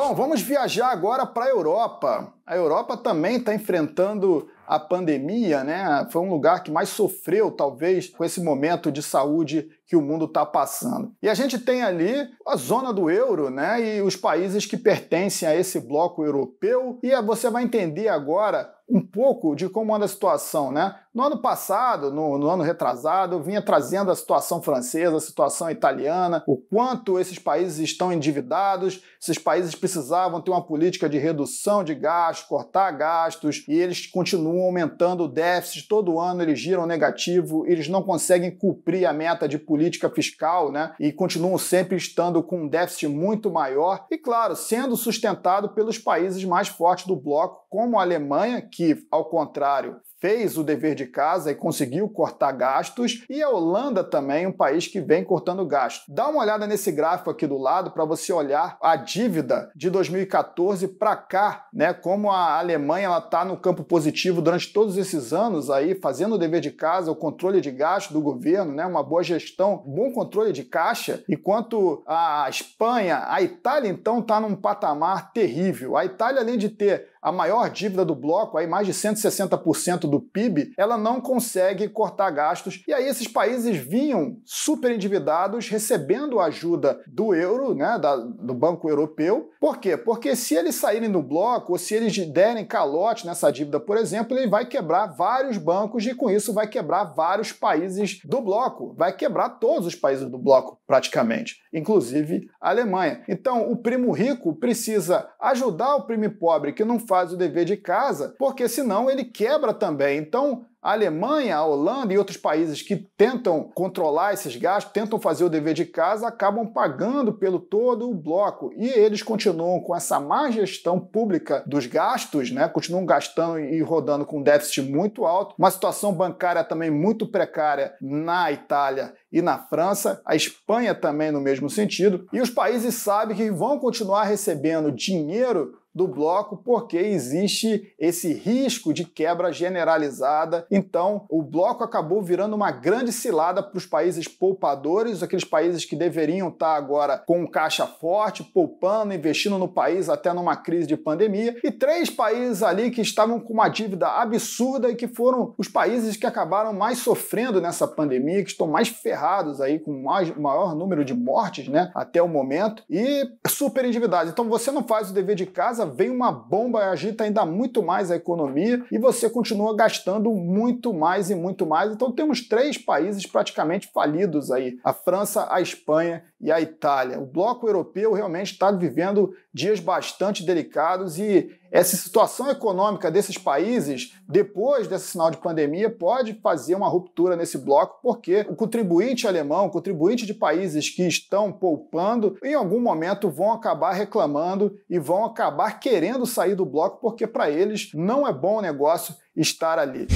Bom, vamos viajar agora para a Europa. A Europa também está enfrentando a pandemia, né? Foi um lugar que mais sofreu, talvez, com esse momento de saúde que o mundo está passando. E a gente tem ali a zona do euro, né? E os países que pertencem a esse bloco europeu. E você vai entender agora um pouco de como anda a situação, né? No ano passado, no, no, ano retrasado, eu vinha trazendo a situação francesa, a situação italiana, o quanto esses países estão endividados, esses países precisavam ter uma política de redução de gastos, cortar gastos, e eles continuam continuam aumentando o déficit, todo ano eles giram negativo, eles não conseguem cumprir a meta de política fiscal, né? E continuam sempre estando com um déficit muito maior e, claro, sendo sustentado pelos países mais fortes do bloco, como a Alemanha, que, ao contrário, fez o dever de casa e conseguiu cortar gastos, e a Holanda também, um país que vem cortando gastos. Dá uma olhada nesse gráfico aqui do lado para você olhar a dívida de 2014 para cá, né? Como a Alemanha ela tá no campo positivo durante todos esses anos aí, fazendo o dever de casa, o controle de gastos do governo, né? Uma boa gestão, bom controle de caixa, enquanto a Espanha, a Itália então tá num patamar terrível. A Itália além de ter a maior dívida do bloco, aí mais de 160% do PIB, ela não consegue cortar gastos. E aí esses países vinham super endividados, recebendo ajuda do euro, né, da, do Banco Europeu. Por quê? Porque se eles saírem do bloco, ou se eles derem calote nessa dívida, por exemplo, ele vai quebrar vários bancos e com isso vai quebrar vários países do bloco. Vai quebrar todos os países do bloco, praticamente, inclusive a Alemanha. Então, o primo rico precisa ajudar o primo pobre que não faz o dever de casa, porque senão ele quebra também também. Então, a Alemanha, a Holanda e outros países que tentam controlar esses gastos, tentam fazer o dever de casa, acabam pagando pelo todo o bloco. E eles continuam com essa má gestão pública dos gastos, né? continuam gastando e rodando com um déficit muito alto. Uma situação bancária também muito precária na Itália e na França. A Espanha também no mesmo sentido. E os países sabem que vão continuar recebendo dinheiro do bloco, porque existe esse risco de quebra generalizada. Então, o bloco acabou virando uma grande cilada para os países poupadores, aqueles países que deveriam estar agora com caixa forte, poupando, investindo no país até numa crise de pandemia, e três países ali que estavam com uma dívida absurda e que foram os países que acabaram mais sofrendo nessa pandemia, que estão mais ferrados aí com mais, maior número de mortes, né, até o momento, e super endividados. Então, você não faz o dever de casa casa, vem uma bomba e agita ainda muito mais a economia e você continua gastando muito mais e muito mais. Então temos três países praticamente falidos aí: a França, a Espanha e a Itália. O bloco europeu realmente está vivendo dias bastante delicados e essa situação econômica desses países, depois desse sinal de pandemia, pode fazer uma ruptura nesse bloco, porque o contribuinte alemão, o contribuinte de países que estão poupando, em algum momento vão acabar reclamando e vão acabar querendo sair do bloco, porque para eles não é bom negócio estar ali.